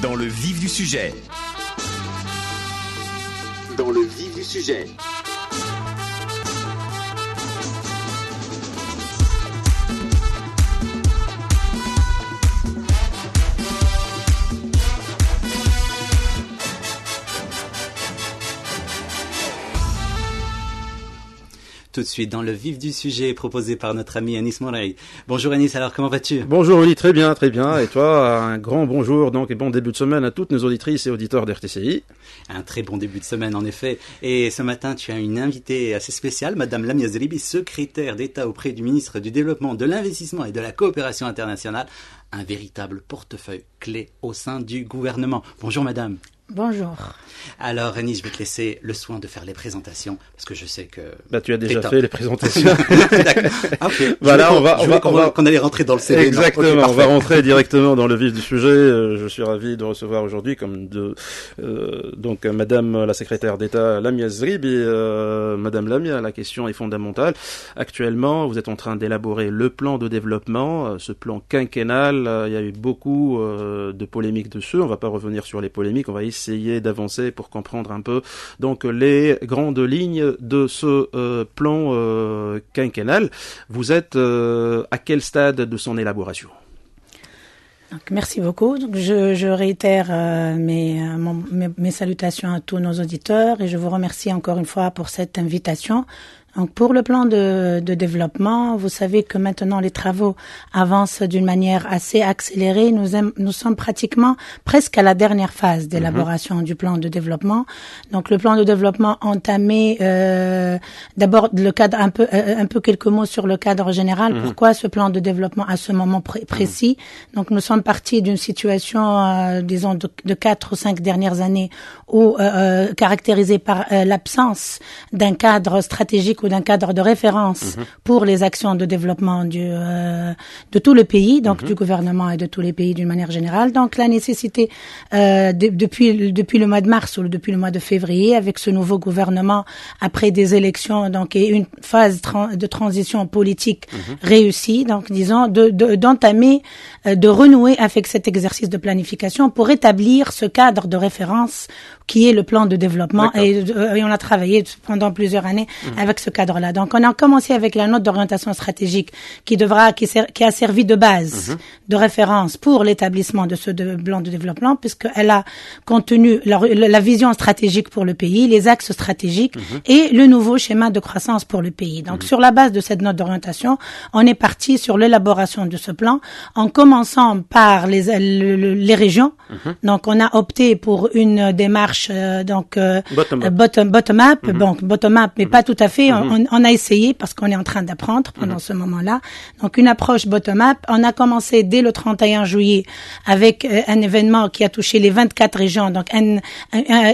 dans le vif du sujet. Dans le vif du sujet. tout de suite dans le vif du sujet proposé par notre ami Anis Moray. Bonjour Anis, alors comment vas-tu Bonjour Oli, très bien, très bien. Et toi, un grand bonjour donc et bon début de semaine à toutes nos auditrices et auditeurs d'RTCI. Un très bon début de semaine en effet. Et ce matin, tu as une invitée assez spéciale, Madame Lamia Zeribi, secrétaire d'État auprès du ministre du Développement, de l'Investissement et de la Coopération internationale un véritable portefeuille clé au sein du gouvernement. Bonjour madame. Bonjour. Alors, Annie, je vais te laisser le soin de faire les présentations parce que je sais que. Bah, tu as déjà fait les présentations. D'accord. Ah, voilà, on va, on va, qu'on, allait rentrer dans le CV. Exactement. on va rentrer directement dans le vif du sujet. Euh, je suis ravi de recevoir aujourd'hui, comme de, euh, donc, Madame la secrétaire d'État Lamia Zribi, euh, Madame Lamia, la question est fondamentale. Actuellement, vous êtes en train d'élaborer le plan de développement, ce plan quinquennal. Il y a eu beaucoup de polémiques dessus. On va pas revenir sur les polémiques. On va essayer d'avancer pour comprendre un peu donc les grandes lignes de ce euh, plan euh, quinquennal. Vous êtes euh, à quel stade de son élaboration merci beaucoup. je, réitère mes, salutations à tous nos auditeurs et je vous remercie encore une fois pour cette invitation. Donc pour le plan de, développement, vous savez que maintenant les travaux avancent d'une manière assez accélérée. Nous, nous sommes pratiquement presque à la dernière phase d'élaboration mhm. du plan de développement. Donc le plan de développement entamé euh, d'abord le cadre un peu euh, un peu quelques mots sur le cadre général. Mhm. Pourquoi ce plan de développement à ce moment mhm. précis Donc nous sommes partis d'une situation euh, disons de, de, quatre ou cinq dernières années où caractérisée par l'absence d'un cadre stratégique ou d'un cadre de référence mhm. pour les actions de développement euh, de tout le pays, donc mhm. du gouvernement et de tous les pays d'une manière générale. Donc la nécessité euh, depuis depuis le mois de mars ou depuis le mois de février, avec ce nouveau gouvernement après des élections, donc et une phase de transition politique mhm. réussie, donc disons d'entamer, de, euh, de renouer avec cet exercice de planification pour établir ce cadre de référence qui est le plan de développement. Et, euh, on a travaillé pendant plusieurs années mm. avec ce cadre-là. Donc, on a commencé avec la note d'orientation stratégique qui devra, qui, a servi de base, mm-hmm. de référence pour l'établissement de ce plan de développement, puisqu'elle a contenu la, vision stratégique pour le pays, les axes stratégiques mm-hmm. et le nouveau schéma de croissance pour le pays. Donc, mm-hmm. sur la base de cette note d'orientation, on est parti sur l'élaboration de ce plan en commençant par les régions. Donc, on a opté pour une démarche euh, donc euh, bottom-up, bottom, bottom mhm. mais mhm. pas tout à fait. Mhm. On, a essayé parce qu'on est en train d'apprendre pendant ce moment-là. Donc une approche bottom-up. On a commencé dès le 31 juillet avec euh, un événement qui a touché les 24 régions, donc un, un,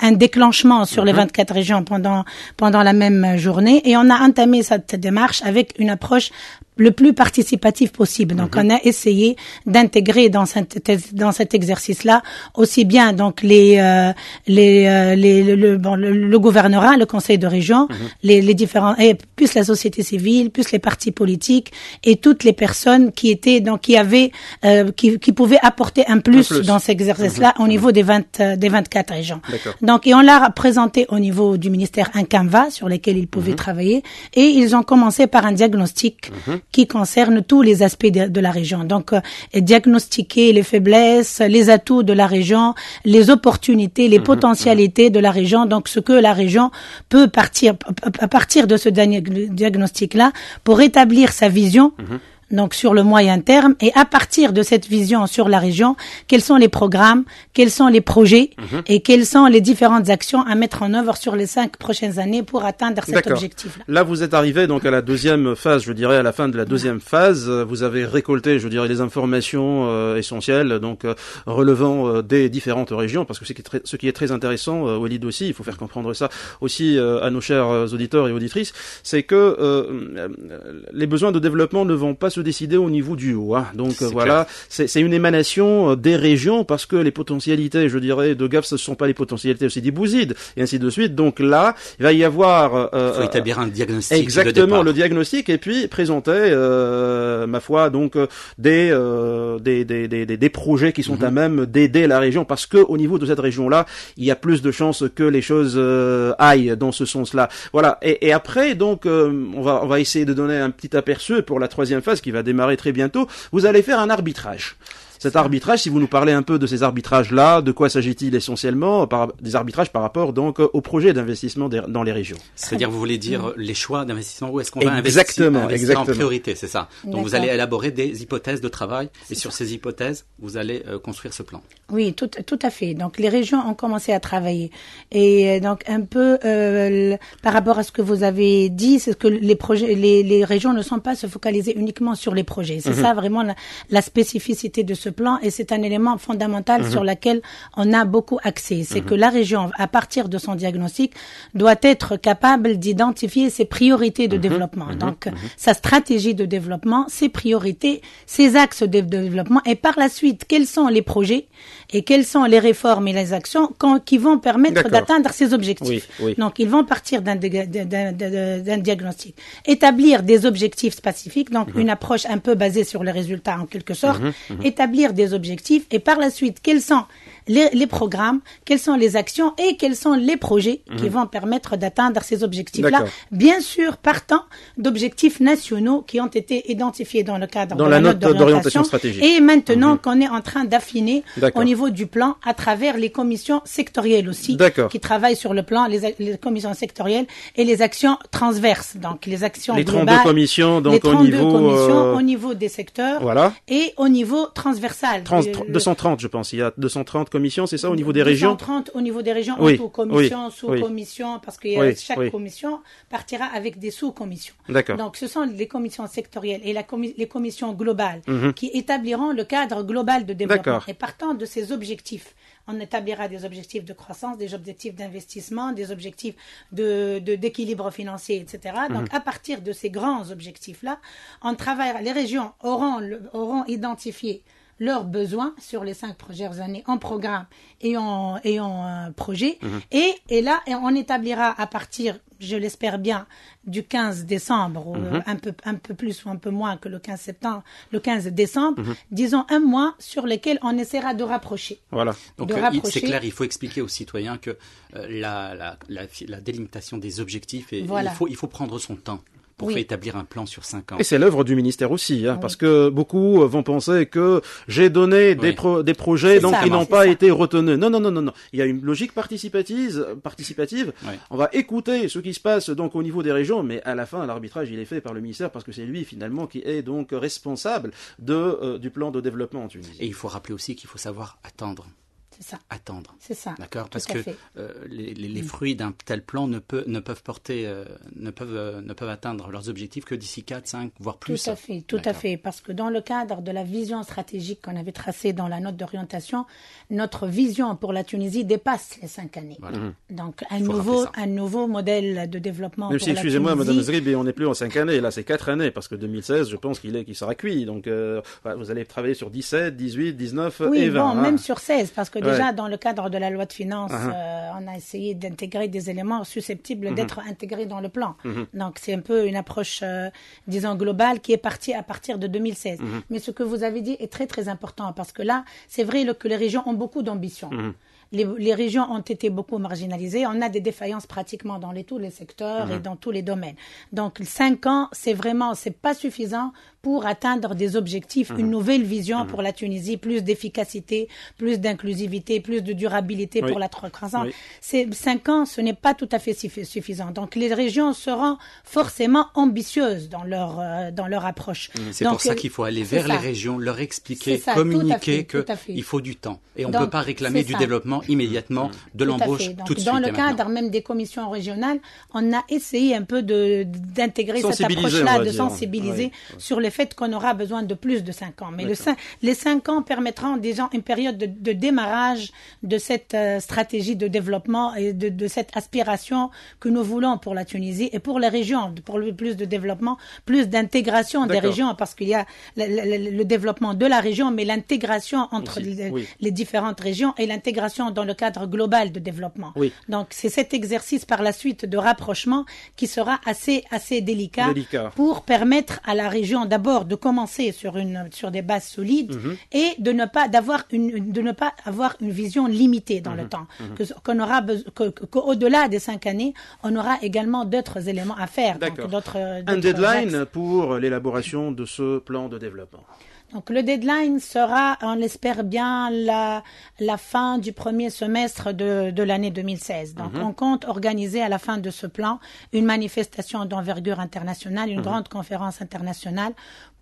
un déclenchement sur les 24 régions pendant pendant la même journée. Et on a entamé cette démarche avec une approche le plus participatif possible. Donc, mhm. on a essayé d'intégrer dans cet, dans cet exercice-là aussi bien donc les euh, les, euh, les le, le, le, conseil de région, mhm. les, différents et plus la société civile, plus les partis politiques et toutes les personnes qui étaient donc qui avaient euh, qui, qui pouvaient apporter un plus, dans cet exercice-là mhm. au niveau des 20 des 24 régions. Donc, et on l'a présenté au niveau du ministère un canvas sur lequel ils pouvaient travailler et ils ont commencé par un diagnostic qui concerne tous les aspects de, la région. Donc, euh, diagnostiquer les faiblesses, les atouts de la région, les opportunités, les mhm, potentialités de la région. Donc, ce que la région peut partir à partir de ce diagnostic-là pour établir sa vision. Mhm donc sur le moyen terme, et à partir de cette vision sur la région, quels sont les programmes, quels sont les projets mhm. et quelles sont les différentes actions à mettre en œuvre sur les cinq prochaines années pour atteindre cet objectif-là. Là, vous êtes arrivé donc à la deuxième phase, je dirais à la fin de la deuxième phase, vous avez récolté, je dirais, les informations euh, essentielles, donc euh, relevant euh, des différentes régions, parce que ce qui est très, ce qui est très intéressant, Walid aussi, il faut faire comprendre ça aussi à nos chers auditeurs et auditrices, c'est que les besoins de développement ne vont pas se décider au niveau du haut. Hein. Donc voilà, c'est une émanation euh, des régions parce que les potentialités, je dirais, de GAF, ce ne sont pas les potentialités aussi des et ainsi de suite. Donc là, il va y avoir... Euh, il euh, établir un diagnostic. Exactement, le diagnostic et puis présenter, euh, ma foi, donc des, des, des, des, des, projets qui sont à mhm. même d'aider la région parce que au niveau de cette région-là, il y a plus de chances que les choses aillent dans ce sens-là. Voilà. Et, et, après, donc, on, va, on va essayer de donner un petit aperçu pour la troisième phase qui va démarrer très bientôt, vous allez faire un arbitrage. Cet arbitrage, si vous nous parlez un peu de ces arbitrages-là, de quoi s'agit-il essentiellement par, Des arbitrages par rapport donc au projet d'investissement dans les régions. C'est-à-dire, vous voulez dire mm. les choix d'investissement, où est-ce qu'on va investir, exactement. en priorité, c'est ça. Donc vous allez élaborer des hypothèses de travail et sur ces hypothèses, vous allez euh, construire ce plan. Oui, tout, à fait. Donc les régions ont commencé à travailler. Et euh, donc un peu euh, par rapport à ce que vous avez dit, c'est que les, projets, les, régions ne sont pas se focaliser uniquement sur les projets. C'est mm-hmm. ça vraiment la, la spécificité de ce plan et c'est un élément fondamental mhm. sur lequel on a beaucoup axé. C'est mhm. que la région, à partir de son diagnostic, doit être capable d'identifier ses priorités de mhm. développement. Donc, sa stratégie de développement, ses priorités, ses axes de développement et par la suite, quels sont les projets et quelles sont les réformes et les actions qui vont permettre d'atteindre ses objectifs. Donc, ils vont partir d'un diagnostic, établir des objectifs spécifiques, donc une approche un peu basée sur les résultats en quelque sorte, établir des objectifs et par la suite quels sont les, programmes, quelles sont les actions et quels sont les projets qui mhm. vont permettre d'atteindre ces objectifs-là. Bien sûr, partant d'objectifs nationaux qui ont été identifiés dans le cadre dans de la, note, d'orientation stratégique. Et maintenant mhm. qu'on est en train d'affiner au niveau du plan à travers les commissions sectorielles aussi qui travaillent sur le plan, les, commissions sectorielles et les actions transverses. Donc les actions les 32 commissions donc au niveau euh, au niveau des secteurs voilà. et au niveau transversal. 230 euh, je pense, il y a 230 Commission, c'est ça, au niveau des 230 régions au niveau des régions, sous commission, sous-commission, parce que euh, chaque commission partira avec des sous-commissions. Donc, ce sont les commissions sectorielles et les commissions globales mhm. qui établiront le cadre global de développement. Et partant de ces objectifs, on établira des objectifs de croissance, des objectifs d'investissement, des objectifs d'équilibre de, financier, etc. Mhm. Donc, à partir de ces grands objectifs-là, Les régions auront, auront identifié leurs besoins sur les cinq prochaines années en programme et en, euh, projet. Mhm. Et, et là, on établira à partir, je l'espère bien, du 15 décembre, mhm. un, peu, un peu plus ou un peu moins que le 15 septembre, le 15 décembre, mhm. disons un mois sur lequel on essaiera de rapprocher. Voilà. Donc euh, c'est clair, il faut expliquer aux citoyens que euh, la, la, la, délimitation des objectifs, et, il, faut, il faut prendre son temps pour établir un plan sur cinq ans. Et c'est l'œuvre du ministère aussi, hein, ah parce que beaucoup euh, vont penser que j'ai donné des, des projets donc qui n'ont pas été retenus. Non, non, non, non, non. Il y a une logique participative. participative. On va écouter ce qui se passe donc au niveau des régions, mais à la fin, l'arbitrage il est fait par le ministère parce que c'est lui finalement qui est donc responsable de euh, du plan de développement en Tunisie. Et il faut rappeler aussi qu'il faut savoir attendre ça. attendre. C'est ça. D'accord Parce que euh, les, mm. fruits d'un tel plan ne, peut, ne peuvent porter, euh, ne, peuvent, euh, ne peuvent atteindre leurs objectifs que d'ici 4, 5, voire plus. Tout à fait, tout à fait. Parce que dans le cadre de la vision stratégique qu'on avait tracée dans la note d'orientation, notre vision pour la Tunisie dépasse les 5 années. Mm-hmm. Donc un nouveau, un nouveau modèle de développement. Même si, excusez-moi, Mme Zribi, on n'est plus en 5 années, là c'est 4 années, parce que 2016, je pense qu'il sera cuit. Donc vous allez travailler sur 17, 18, 19 et 20. Bon, hein. même sur 16, parce que déjà, dans le cadre de la loi de finances, uh-huh. euh, on a essayé d'intégrer des éléments susceptibles uh-huh. d'être intégrés dans le plan. Uh-huh. Donc, c'est un peu une approche, euh, disons, globale qui est partie à partir de 2016. Mais ce que vous avez dit est très, très important parce que là, c'est vrai que les régions ont beaucoup d'ambition. Les, régions ont été beaucoup marginalisées. On a des défaillances pratiquement dans tous les secteurs et dans tous les domaines. Donc, cinq ans, c'est vraiment, c'est pas suffisant pour atteindre des objectifs, une mhm. nouvelle vision mhm. pour la Tunisie, plus d'efficacité, plus d'inclusivité, plus de durabilité pour la croissance. Ces cinq ans, ce n'est pas tout à fait suffisant. Donc les régions seront forcément ambitieuses dans leur, euh, dans leur approche. Mhm. C'est pour ça qu'il faut aller vers les régions, leur expliquer, communiquer qu'il faut du temps. Et on ne peut pas réclamer du développement immédiatement, de l'embauche tout, de suite. Dans le cadre même des commissions régionales, on a essayé un peu d'intégrer cette approche-là, de sensibiliser sur les fait qu'on aura besoin de plus de cinq ans. Mais le les cinq ans permettront, disons, une période de, démarrage de cette euh, stratégie de développement et de, cette aspiration que nous voulons pour la Tunisie et pour les régions, pour le plus de développement, plus d'intégration des régions, parce qu'il y a le, développement de la région, mais l'intégration entre les, différentes régions et l'intégration dans le cadre global de développement. Donc c'est cet exercice par la suite de rapprochement qui sera assez, assez délicat, pour permettre à la région d'abord d'abord de commencer sur une sur des bases solides mhm. et de ne pas d'avoir une de ne pas avoir une vision limitée dans le mhm. temps mhm. qu'on qu'au-delà des cinq années on aura également d'autres éléments à faire d'autres un deadline pour l'élaboration de ce plan de développement donc le deadline sera, on l'espère bien, la, fin du premier semestre de, l'année 2016. Donc mhm. on compte organiser à la fin de ce plan une manifestation d'envergure internationale, une mhm. grande conférence internationale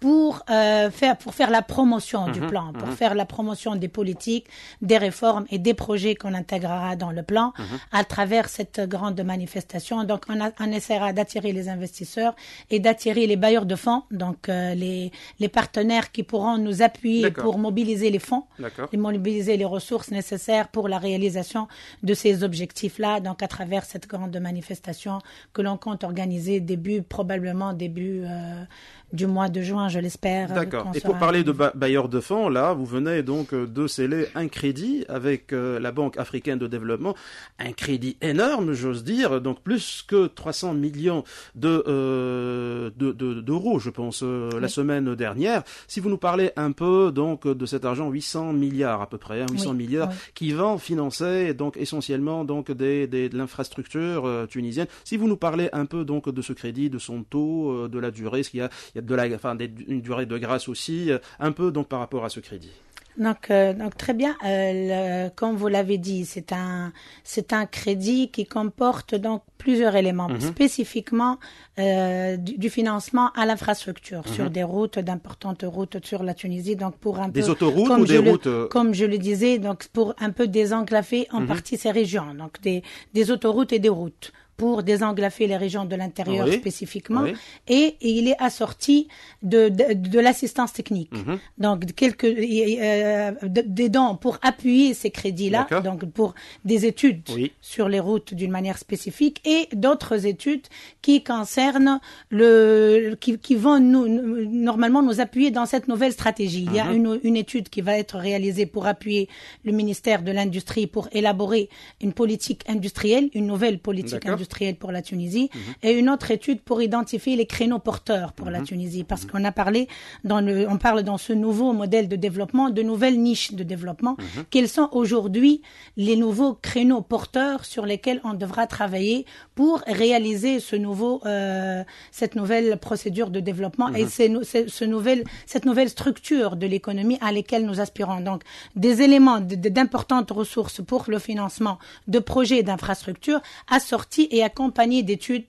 pour euh, faire pour faire la promotion du mhm, plan, pour mhm. faire la promotion des politiques, des réformes et des projets qu'on intégrera dans le plan mhm. à travers cette grande manifestation. Donc on, a, on essaiera d'attirer les investisseurs et d'attirer les bailleurs de fonds, donc euh, les les partenaires qui pourront nous appuyer pour mobiliser les fonds, et mobiliser les ressources nécessaires pour la réalisation de ces objectifs-là. Donc à travers cette grande manifestation que l'on compte organiser début probablement début euh, du mois de juin, je l'espère. Euh, D'accord. Et pour parler de bailleurs de fonds, là, vous venez donc euh, de sceller un crédit avec euh, la Banque africaine de développement, un crédit énorme, j'ose dire, donc plus que 300 millions de d'euros, je pense, la semaine dernière. Si vous nous parlez un peu donc de cet argent, 800 milliards à peu près, 800 hein, milliards, qui vont financer donc essentiellement donc des, des de l'infrastructure tunisienne. Si vous nous parlez un peu donc de ce crédit, de son taux, de la durée, ce qu'il y a de la, enfin, d'une une durée de grâce aussi, euh, un peu donc par rapport à ce crédit. Donc, euh, donc très bien. Euh, comme vous l'avez dit, c'est un c'est un crédit qui comporte donc plusieurs éléments, mhm. spécifiquement du, financement à l'infrastructure sur mhm. des routes d'importantes routes sur la Tunisie. Donc pour un des autoroutes comme ou des le, routes comme je le disais, donc pour un peu désenclaver en mhm. partie ces régions, donc des autoroutes et des routes pour désenglafer les régions de l'intérieur spécifiquement, Et, il est assorti de, de, l'assistance technique. Mhm. Donc quelques euh, des dons pour appuyer ces crédits-là, donc pour des études sur les routes d'une manière spécifique et d'autres études qui concernent le qui, qui vont nous, normalement nous appuyer dans cette nouvelle stratégie. Il y a mhm. une, une étude qui va être réalisée pour appuyer le ministère de l'industrie pour élaborer une politique industrielle, une nouvelle politique industrielle industriel pour la Tunisie mhm. et une autre étude pour identifier les créneaux porteurs pour la mhm. Tunisie parce mhm. qu'on a parlé dans le, on parle dans ce nouveau modèle de développement de nouvelles niches de développement. Quels sont aujourd'hui les nouveaux créneaux porteurs sur lesquels on devra travailler pour réaliser ce nouveau, euh, cette nouvelle procédure de développement et c'est ce nouvel, cette nouvelle structure de l'économie à laquelle nous aspirons. Donc des éléments d'importantes ressources pour le financement de projets d'infrastructures assortis et accompagné d'études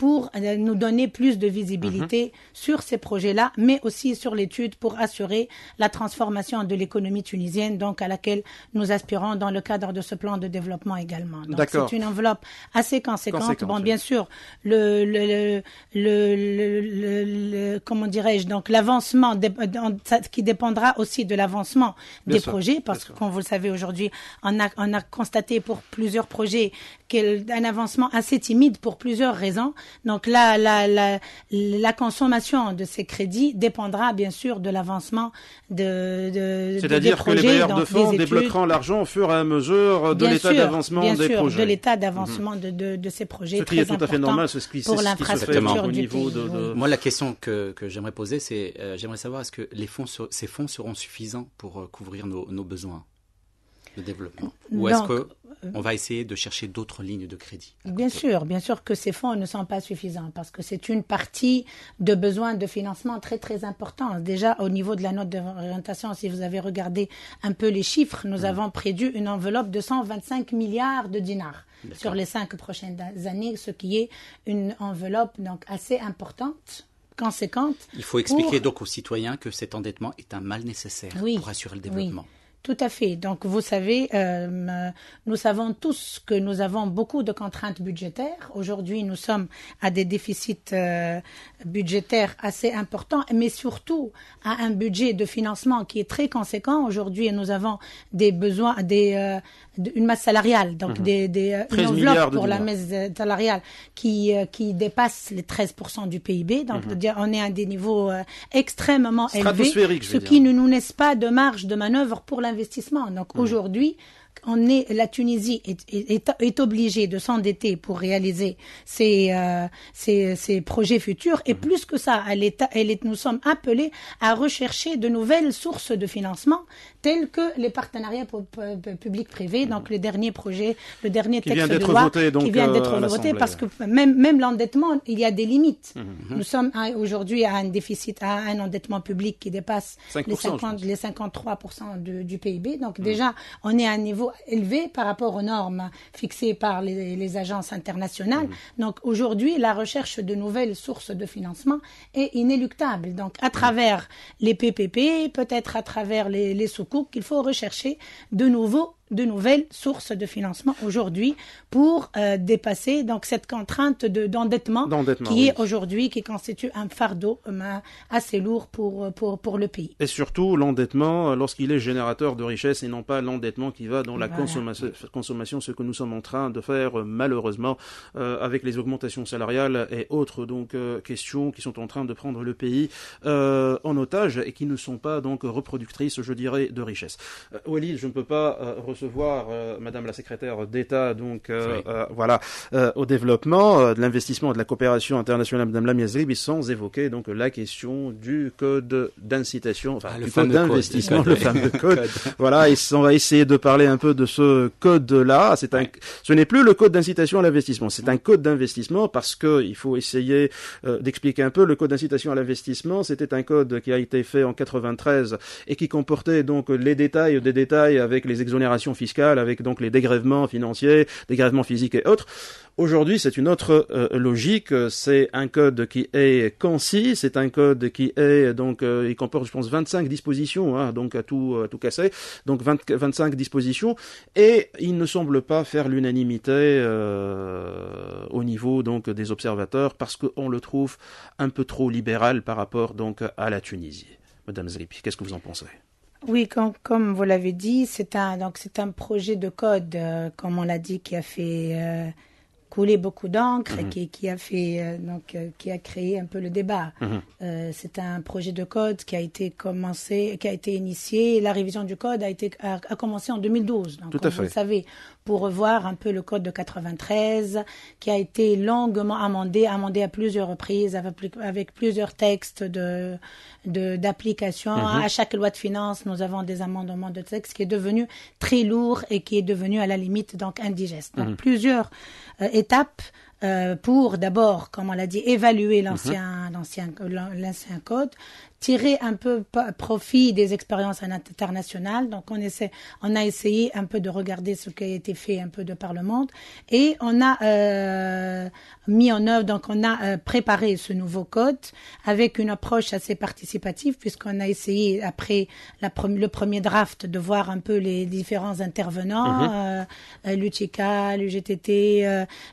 pour euh, nous donner plus de visibilité mhm. sur ces projets-là, mais aussi sur l'étude pour assurer la transformation de l'économie tunisienne, donc à laquelle nous aspirons dans le cadre de ce plan de développement également. Donc c'est une enveloppe assez conséquente. bon, bien sûr, le, le, le, comment dirais-je, donc l'avancement qui dépendra aussi de l'avancement des projets, parce que comme vous le savez aujourd'hui, on a, on a constaté pour plusieurs projets un avancement assez timide pour plusieurs raisons. Donc la, la, la, la consommation de ces crédits dépendra bien sûr de l'avancement de, de C'est-à-dire que les bailleurs de fonds débloqueront l'argent au fur et à mesure de l'état d'avancement des sûr, de l'état d'avancement de, de, de, ces projets. Ce qui est tout à fait normal, c'est ce qui, pour l'infrastructure au niveau de... Moi, la question que, que j'aimerais poser, c'est euh, j'aimerais savoir est-ce que les fonds, ces fonds seront suffisants pour euh, couvrir nos, nos besoins développement Ou est-ce qu'on euh, va essayer de chercher d'autres lignes de crédit. Bien sûr, bien sûr que ces fonds ne sont pas suffisants parce que c'est une partie de besoins de financement très très important. Déjà au niveau de la note d'orientation, si vous avez regardé un peu les chiffres, nous hmm. avons prévu une enveloppe de 125 milliards de dinars sur les cinq prochaines années, ce qui est une enveloppe donc assez importante conséquente. Il faut expliquer donc aux citoyens que cet endettement est un mal nécessaire pour assurer le développement. Tout à fait. Donc, vous savez, euh, nous savons tous que nous avons beaucoup de contraintes budgétaires. Aujourd'hui, nous sommes à des déficits euh, budgétaires assez importants, mais surtout à un budget de financement qui est très conséquent. Aujourd'hui, nous avons des besoins, des, euh, une masse salariale, donc mhm. des, des pour la masse salariale qui, qui dépasse les 13% du PIB. Donc, mhm. on est à des niveaux extrêmement élevés, ce qui ne nous laisse pas de marge de manœuvre pour la investissement. Donc mm. aujourd'hui, on est, la Tunisie est, est, obligée de s'endetter pour réaliser ses, euh, ses, projets futurs. Et mhm. plus que ça, elle est, nous sommes appelés à rechercher de nouvelles sources de financement, telles que les partenariats public-privé. Donc mhm. le dernier projet, le dernier texte de loi donc, qui vient euh, d'être voté, parce que même, même l'endettement, il y a des limites. Mhm. Nous sommes aujourd'hui à un déficit, à un endettement public qui dépasse les, 50, les 53% du PIB. Donc déjà, on est à un niveau élevé par rapport aux normes fixées par les, agences internationales. Mhm. Donc aujourd'hui, la recherche de nouvelles sources de financement est inéluctable. Donc à travers les PPP, peut-être à travers les, les il il faut rechercher de nouveaux de nouvelles sources de financement aujourd'hui pour euh, dépasser donc cette contrainte d'endettement qui est aujourd'hui qui constitue un fardeau euh, assez lourd pour, euh, pour, pour le pays. Et surtout l'endettement lorsqu'il est générateur de richesse et non pas l'endettement qui va dans la consommation, consommation, ce que nous sommes en train de faire malheureusement avec les augmentations salariales et autres donc questions qui sont en train de prendre le pays en otage et qui ne sont pas donc reproductrices je dirais de richesse. Walid, je ne peux pas recevoir, euh, Madame la secrétaire d'État, donc euh, euh, voilà, au développement de l'investissement et de la coopération internationale, Madame Lamia Zribi, sans évoquer donc la question du code d'incitation, enfin ah, du code d'investissement, le fameux code. voilà, et on va essayer de parler un peu de ce code-là. C'est un, ce n'est plus le code d'incitation à l'investissement, c'est un code d'investissement parce que il faut essayer d'expliquer un peu le code d'incitation à l'investissement. C'était un code qui a été fait en 93 et qui comportait donc les détails des détails avec les exonérations Fiscale avec donc les dégrèvements financiers, dégrèvements physiques et autres. Aujourd'hui, c'est une autre euh, logique. C'est un code qui est concis, c'est un code qui est donc euh, il comporte, je pense, 25 dispositions, hein, donc à tout tout casser, donc 25 dispositions, et il ne semble pas faire l'unanimité euh, au niveau donc des observateurs parce qu'on le trouve un peu trop libéral par rapport donc à la Tunisie. Madame Zlipi, qu'est-ce que vous en pensez oui, comme, vous l'avez dit, c'est un, donc c'est un projet de code, euh, comme on l'a dit, qui a fait euh, couler beaucoup d'encre et mhm. qui, a fait euh, donc qui a créé un peu le débat. Mhm. c'est un projet de code qui a été commencé, qui a été initié. La révision du code a été a, commencé en 2012. Tout Vous le savez, pour revoir un peu le code de 93 qui a été longuement amendé, amendé à plusieurs reprises avec, plusieurs textes de d'application. Mhm. À chaque loi de finances, nous avons des amendements de texte qui est devenu très lourd et qui est devenu à la limite donc indigeste. Donc mhm. plusieurs euh, étapes. Euh, pour d'abord, comme on l'a dit, évaluer mhm. l'ancien l'ancien code, tirer un peu profit des expériences internationales. Donc, on, essaie, on a essayé un peu de regarder ce qui a été fait un peu de par le monde. Et on a euh, mis en œuvre, donc on a euh, préparé ce nouveau code avec une approche assez participative, puisqu'on a essayé, après la, le premier draft, de voir un peu les différents intervenants, mmh. Euh, l'UGTT,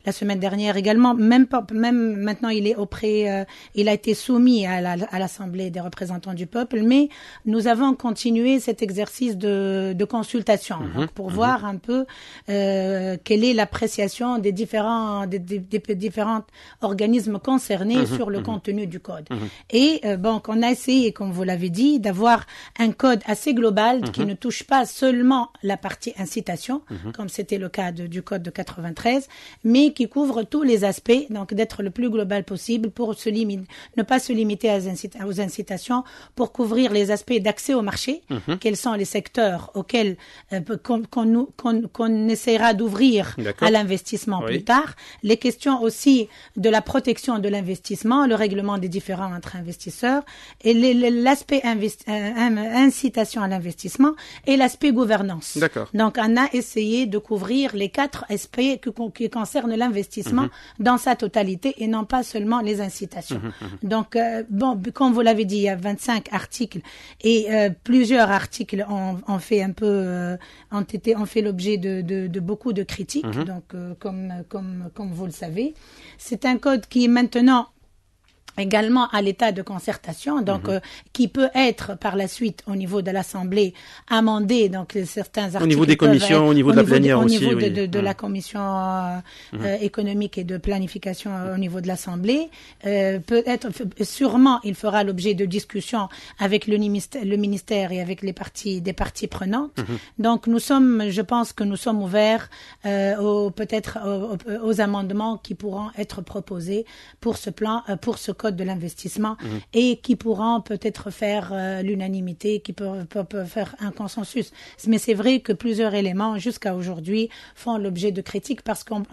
la semaine dernière également. Même, même maintenant, il est auprès, il a été soumis à l'Assemblée des représentants représentants du peuple, mais nous avons continué cet exercice de, consultation mhm. pour voir un peu euh, quelle est l'appréciation des différents, des, différents organismes concernés mhm. sur le mhm. contenu du code. Et donc, euh, on a essayé, comme vous l'avez dit, d'avoir un code assez global qui ne touche pas seulement la partie incitation, comme c'était le cas du code de 93, mais qui couvre tous les aspects, donc d'être le plus global possible pour se ne pas se limiter aux incitations pour couvrir les aspects d'accès au marché, mhm. quels sont les secteurs auxquels euh, qu'on essaiera d'ouvrir à l'investissement plus tard, les questions aussi de la protection de l'investissement, le règlement des différends entre investisseurs, et l'aspect euh, incitation à l'investissement et l'aspect gouvernance. Donc on a essayé de couvrir les quatre aspects qui concernent l'investissement mhm. dans sa totalité et non pas seulement les incitations. Mhm, Donc euh, bon, comme vous l'avez dit, il y a 25 articles et euh, plusieurs articles ont, fait un peu euh, ont été ont fait l'objet de, beaucoup de critiques. Mhm. Donc, euh, comme comme vous le savez, c'est un code qui est maintenant également à l'état de concertation, donc mhm. euh, qui peut être par la suite au niveau de l'Assemblée amendé, donc euh, certains articles. Au niveau des commissions, au niveau de la plénière aussi. Au niveau de, de, de la mhm. commission euh, mhm. économique et de planification au niveau de l'Assemblée, peut être sûrement il fera l'objet de discussions avec le ministère, le ministère et avec les parties des parties prenantes. Donc nous sommes, je pense que nous sommes ouverts aux peut-être aux, amendements qui pourront être proposés pour ce plan, pour ce de l'investissement mhm. et qui pourront peut-être faire euh, l'unanimité, qui peuvent, faire un consensus. Mais c'est vrai que plusieurs éléments jusqu'à aujourd'hui font l'objet de critiques parce qu'en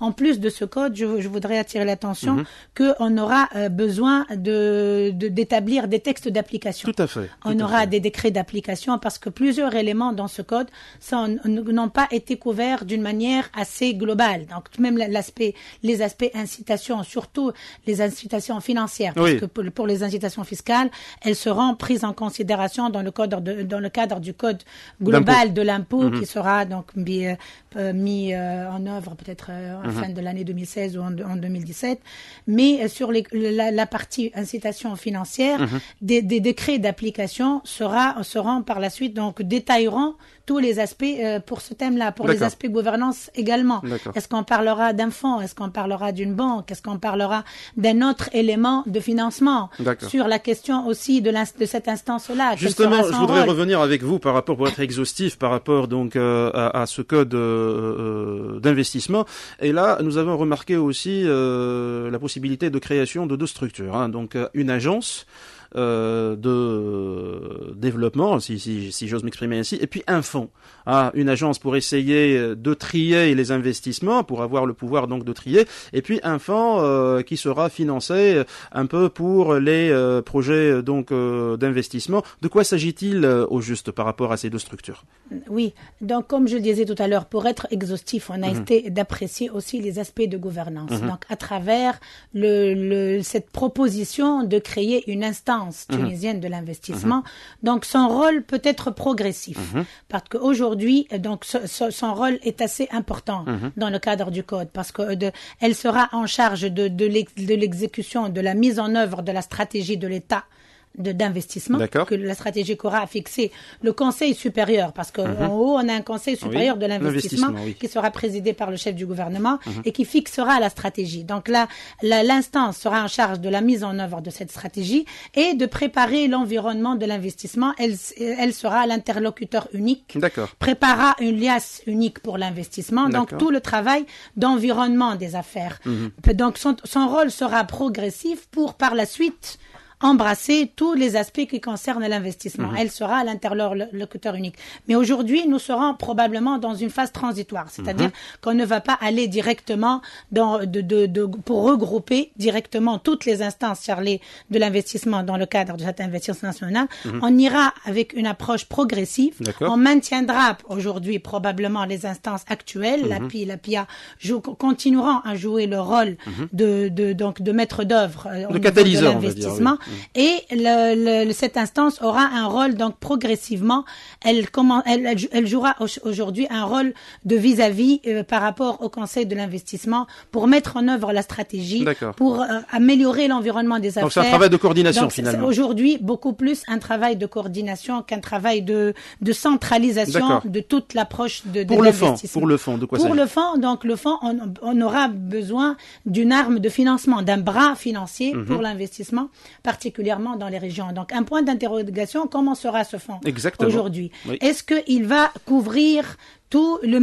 en plus de ce code, je, voudrais attirer l'attention que mhm. qu'on aura euh, besoin de d'établir des textes d'application. Tout à fait. On aura des décrets d'application parce que plusieurs éléments dans ce code n'ont pas été couverts d'une manière assez globale. Donc même l'aspect les aspects incitations, surtout les incitations financière, parce que pour, les incitations fiscales, elles seront prises en considération dans le cadre, du code global de l'impôt qui mhm. sera donc mis, euh, euh, euh, en œuvre peut-être en à mhm. fin de l'année 2016 ou en, 2017. Mais sur la, partie incitation financière, mhm. des, décrets d'application sera, seront par la suite donc détailleront tous les aspects euh, pour ce thème-là, pour les aspects gouvernance également. Est-ce qu'on parlera d'un fonds Est-ce qu'on parlera d'une banque Est-ce qu'on parlera d'un autre élément de financement Sur la question aussi de, cette instance-là. Justement, je voudrais revenir avec vous par rapport, pour être exhaustif, par rapport donc euh, à, ce code euh, d'investissement. Et là, nous avons remarqué aussi la possibilité de création de deux structures. Hein. donc, une agence euh, de développement, si, j'ose m'exprimer ainsi, et puis un fonds, à ah, une agence pour essayer de trier les investissements, pour avoir le pouvoir donc de trier, et puis un fonds euh, qui sera financé un peu pour les euh, projets donc d'investissement. De quoi s'agit-il au juste par rapport à ces deux structures Oui, donc comme je le disais tout à l'heure, pour être exhaustif, on a mhm. été d'apprécier aussi les aspects de gouvernance. Mhm. Donc à travers le, cette proposition de créer une instance Mhm. tunisienne de l'investissement. Mhm. Donc son rôle peut être progressif, mhm. parce qu'aujourd'hui, euh, donc son rôle est assez important dans le cadre du code, parce que euh, elle sera en charge de, de l'exécution, de la mise en œuvre de la stratégie de l'État d'investissement que la stratégie qu'aura a fixé le Conseil supérieur, parce qu'en mhm. haut, on a un Conseil supérieur de l'investissement qui sera présidé par le chef du gouvernement mhm. et qui fixera la stratégie. Donc là, l'instance sera en charge de la mise en œuvre de cette stratégie et de préparer l'environnement de l'investissement. Elle, elle sera l'interlocuteur unique, préparera une liasse unique pour l'investissement, donc tout le travail d'environnement des affaires. Mhm. Donc son rôle sera progressif pour par la suite embrasser tous les aspects qui concernent l'investissement. Mhm. Elle sera l'interlocuteur unique. Mais aujourd'hui, nous serons probablement dans une phase transitoire, c'est-à-dire mhm. qu'on ne va pas aller directement dans, de, de, de, pour regrouper directement toutes les instances charlées de l'investissement dans le cadre de cet investissement national. Mhm. On ira avec une approche progressive. On maintiendra aujourd'hui probablement les instances actuelles, l'API, la PIA, joue continueront à jouer le rôle de, de, donc, de maître d'œuvre euh, de catalyseur, l'investissement. Mm. Et le, cette instance aura un rôle, donc progressivement, elle, elle, elle jouera aujourd'hui un rôle de vis-à-vis euh, par rapport au Conseil de l'investissement pour mettre en œuvre la stratégie, pour euh, améliorer l'environnement des affaires. Donc c'est un travail de coordination finalement. Aujourd'hui, beaucoup plus un travail de coordination qu'un travail de, centralisation de toute l'approche de, de pour le fond. Pour le de quoi Pour le fond. donc le fond on, aura besoin d'une arme de financement, d'un bras financier mhm. pour l'investissement particulièrement dans les régions. Donc un point d'interrogation, comment sera ce fonds aujourd'hui Est-ce qu'il va couvrir tous les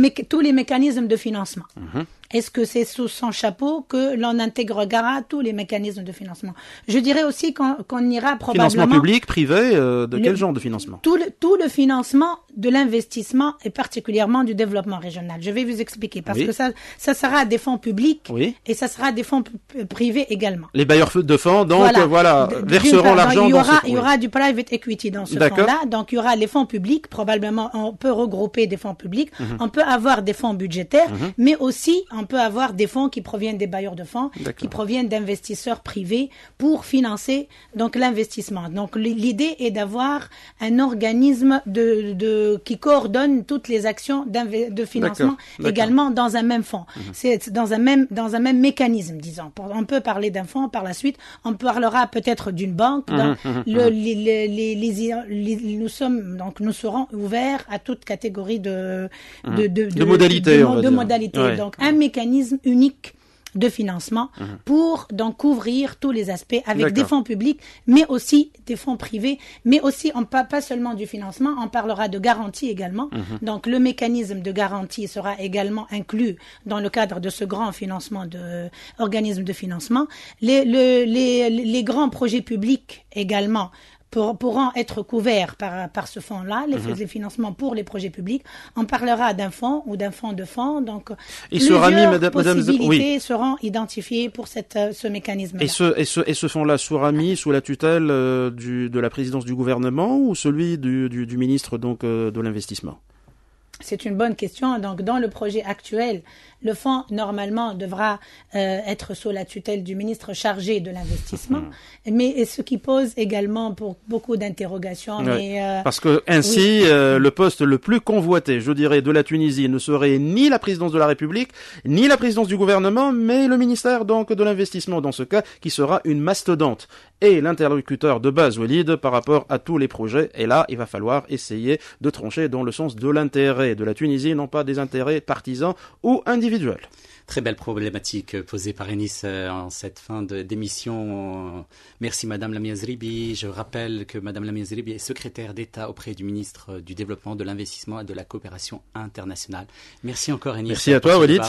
mécanismes de financement mhm. Est-ce que c'est sous son chapeau que l'on intégrera tous les mécanismes de financement Je dirais aussi qu'on ira probablement... Financement public, privé, euh, de quel genre de financement tout le, tout le financement de l'investissement et particulièrement du développement régional. Je vais vous expliquer parce que ça, ça sera des fonds publics et ça sera des fonds privés également. Les bailleurs de fonds, donc voilà, verseront l'argent il y aura, Il y aura du private equity dans ce fonds-là, donc il y aura les fonds publics, probablement on peut regrouper des fonds publics, mhm. on peut avoir des fonds budgétaires, mhm. mais aussi on peut avoir des fonds qui proviennent des bailleurs de fonds, qui proviennent d'investisseurs privés pour financer donc l'investissement. Donc l'idée est d'avoir un organisme de, de, qui coordonne toutes les actions de financement également dans un même fonds. Mhm. C'est dans un même dans un même mécanisme, disons. On peut parler d'un fonds par la suite. On parlera peut-être d'une banque. Mhm, mhm, le, les, nous sommes donc nous serons ouverts à toute catégorie de de, de, de, modalités. De, Donc un mécanisme unique de financement mhm. pour donc couvrir tous les aspects avec des fonds publics, mais aussi des fonds privés, mais aussi on parle pas seulement du financement, on parlera de garantie également. Mhm. Donc le mécanisme de garantie sera également inclus dans le cadre de ce grand financement de organisme de financement. Les, les, les grands projets publics également pourront être couverts par, par ce fonds-là, mhm. les, financements pour les projets publics. On parlera d'un fonds ou d'un fonds de fonds. Donc, et sera mis, possibilités seront identifiées pour cette, euh, ce mécanisme. -là. Et ce, et et ce fonds-là sera mis sous la tutelle euh, de la présidence du gouvernement ou celui du, du, ministre donc, euh, de l'investissement c'est une bonne question. Donc, dans le projet actuel le fonds, normalement, devra euh, être sous la tutelle du ministre chargé de l'investissement, mm. mais ce qui pose également pour beaucoup d'interrogations. Euh, Parce que ainsi, euh, le poste le plus convoité, je dirais, de la Tunisie ne serait ni la présidence de la République, ni la présidence du gouvernement, mais le ministère donc de l'investissement dans ce cas, qui sera une mastodonte. Et l'interlocuteur de base, Walid, par rapport à tous les projets, et là, il va falloir essayer de trancher dans le sens de l'intérêt de la Tunisie, non pas des intérêts partisans ou individuels. Très belle problématique euh, posée par Enis euh, en cette fin d'émission. Merci Madame Lamiazribi. Je rappelle que Madame Lamiazribi est secrétaire d'État auprès du ministre euh, du Développement, de l'Investissement et de la Coopération internationale. Merci encore Enis. Merci à toi Walid.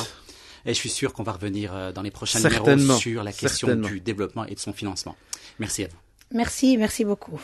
Et je suis sûr qu'on va revenir dans les prochains numéros sur la question du développement et de son financement. Merci à vous. Merci, merci beaucoup.